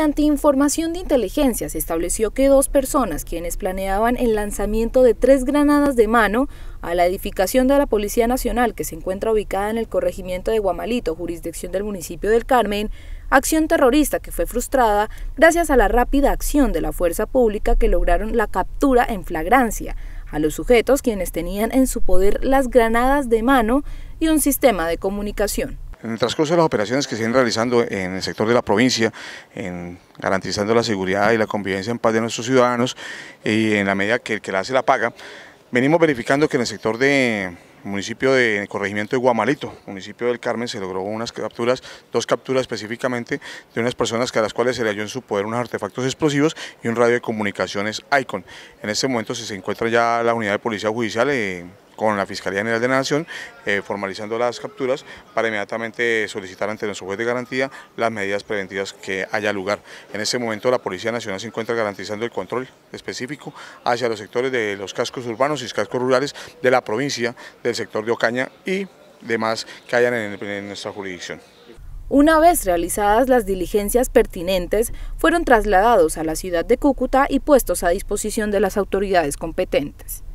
Ante información de inteligencia se estableció que dos personas quienes planeaban el lanzamiento de tres granadas de mano a la edificación de la Policía Nacional que se encuentra ubicada en el corregimiento de Guamalito, jurisdicción del municipio del Carmen, acción terrorista que fue frustrada gracias a la rápida acción de la fuerza pública que lograron la captura en flagrancia a los sujetos quienes tenían en su poder las granadas de mano y un sistema de comunicación. En el transcurso de las operaciones que se vienen realizando en el sector de la provincia, en garantizando la seguridad y la convivencia en paz de nuestros ciudadanos y en la medida que el que la hace la paga, venimos verificando que en el sector de municipio de corregimiento de Guamalito, municipio del Carmen, se logró unas capturas, dos capturas específicamente de unas personas que a las cuales se le halló en su poder unos artefactos explosivos y un radio de comunicaciones ICON. En este momento se encuentra ya la unidad de policía judicial. en... Eh, con la Fiscalía General de la Nación, eh, formalizando las capturas para inmediatamente solicitar ante nuestro juez de garantía las medidas preventivas que haya lugar. En este momento la Policía Nacional se encuentra garantizando el control específico hacia los sectores de los cascos urbanos y cascos rurales de la provincia, del sector de Ocaña y demás que hayan en nuestra jurisdicción. Una vez realizadas las diligencias pertinentes, fueron trasladados a la ciudad de Cúcuta y puestos a disposición de las autoridades competentes.